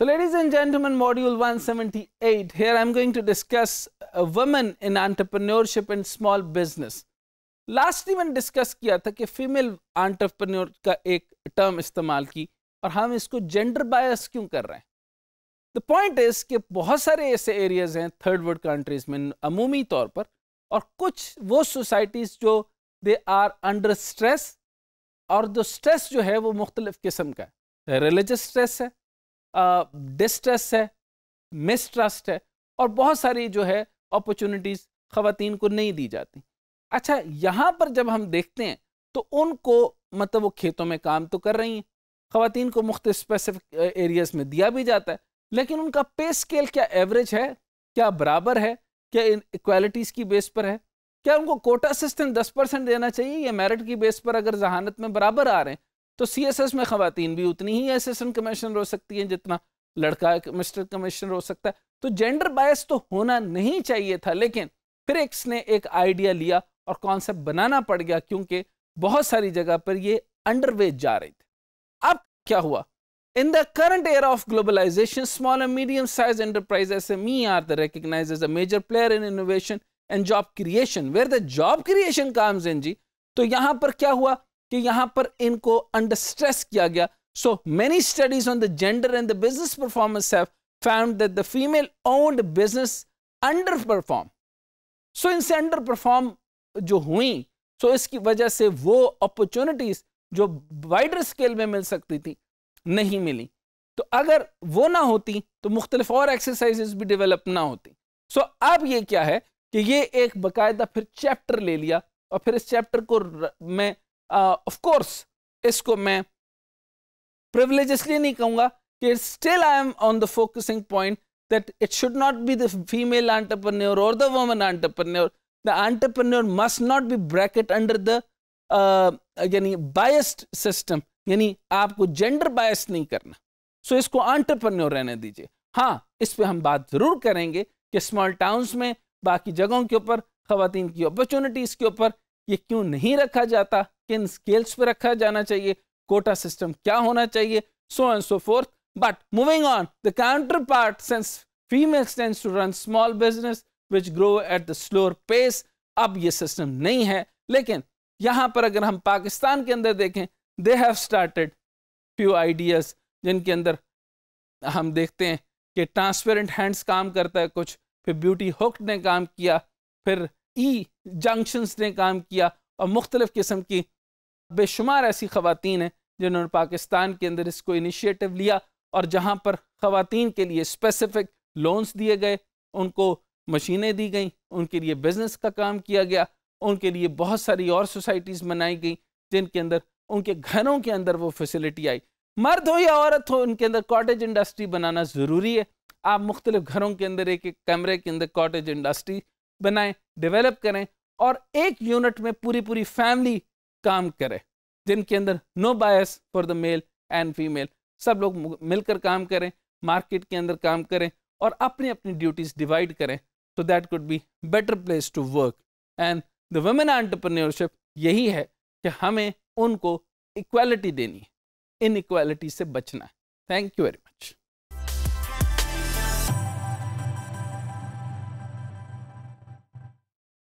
So ladies and gentlemen, module 178, here I'm going to discuss uh, women in entrepreneurship and small business. Lastly मैंने discuss किया था कि female entrepreneur का एक term इस्तेमाल की और हम इसको जेंडर बायस क्यों कर रहे हैं द पॉइंट इज कि बहुत सारे ऐसे एरियाज हैं थर्ड वर्ल्ड कंट्रीज में अमूमी तौर पर और कुछ वो सोसाइटीज़ जो दे आर अंडर स्ट्रेस और जो स्ट्रेस जो है वो मुख्तलिफ किस्म का है रिलीजस स्ट्रेस है डिस्ट्रेस है मिसट्रस्ट है और बहुत सारी जो है अपॉर्चुनिटीज़ खातन को नहीं दी जाती अच्छा यहाँ पर जब हम देखते हैं तो उनको मतलब वो खेतों में काम तो कर रही हैं खातन को मुख्त स्पेसिफिक एरियाज़ में दिया भी जाता है लेकिन उनका पे स्केल क्या एवरेज है क्या बराबर है क्या इक्वालिटीज़ की बेस पर है क्या उनको कोटा सिस्टम दस परसेंट देना चाहिए या मेरिट की बेस पर अगर जहानत में बराबर आ रहे हैं तो सी एस एस में खातन भी उतनी ही असिस्टेंट कमिश्नर हो सकती है जितना लड़का मिस्टर कमिश्नर हो सकता है तो जेंडर बायस तो होना नहीं चाहिए था लेकिन फिर इसने एक आइडिया लिया और कॉन्सेप्ट बनाना पड़ गया क्योंकि बहुत सारी जगह पर ये अंडरवेज जा रही थी अब क्या हुआ in the current era of globalization small and medium size enterprise S M are the recognize as a player in innovation and job creation where the job creation comes जी तो यहां पर क्या हुआ कि यहां पर इनको अंडर स्ट्रेस किया गया so many studies on the gender and the business performance है found that the female owned business underperform so इनसे अंडर परफॉर्म जो हुई सो so इसकी वजह से वो अपॉर्चुनिटीज जो वाइडर स्केल में मिल सकती थी नहीं मिली तो अगर वो ना होती तो मुख्तलिफ और एक्सरसाइजेस भी डेवलप ना होती सो so अब ये क्या है कि ये एक बाकायदा फिर चैप्टर ले लिया और फिर इस चैप्टर को मैं ऑफ कोर्स इसको मैं प्रिवलेज नहीं कहूंगा कि still I am on the focusing point that it should not be the female entrepreneur और the woman entrepreneur the entrepreneur must not be bracket under the यानी बायस्ड सिस्टम यानी आपको gender bias नहीं करना सो so इसको entrepreneur रहने दीजिए हाँ इस पर हम बात जरूर करेंगे कि स्मॉल टाउन्स में बाकी जगहों के ऊपर खातन की अपॉर्चुनिटीज के ऊपर ये क्यों नहीं रखा जाता किन स्केल्स पे रखा जाना चाहिए कोटा सिस्टम क्या होना चाहिए so and so forth but moving on the counterpart since female tends to run small business which grow at the slower pace अब ये सिस्टम नहीं है लेकिन यहाँ पर अगर हम पाकिस्तान के अंदर देखें they have started few ideas जिनके अंदर हम देखते हैं कि ट्रांसपेरेंट हैंड्स काम करता है कुछ फिर ब्यूटी हुक ने काम किया फिर ई e जंक्शंस ने काम किया और मुख्तलिफ़ किस्म की बेशुमार ऐसी खवतिन हैं जिन्होंने पाकिस्तान के अंदर इसको इनिशिएटिव लिया और जहाँ पर ख़वान के लिए स्पेसिफिक लोन्स दिए गए उनको मशीनें दी गई उनके लिए बिज़नेस का काम किया गया उनके लिए बहुत सारी और सोसाइटीज़ बनाई गई जिनके अंदर उनके घरों के अंदर वो फैसिलिटी आई मर्द हो या औरत हो उनके अंदर कॉटेज इंडस्ट्री बनाना ज़रूरी है आप मुख्तलिफ घरों के अंदर एक एक कमरे के अंदर कॉटेज इंडस्ट्री बनाएं डेवलप करें और एक यूनिट में पूरी पूरी फैमिली काम करें जिनके अंदर no bias for the male and female सब लोग मिलकर काम करें मार्केट के अंदर काम करें और अपनी अपनी ड्यूटीज डिवाइड करें so that could be better place to work and the women entrepreneurship यही है कि हमें उनको इक्वालिटी देनी है इन इक्वालिटी से बचना है थैंक यू वेरी मच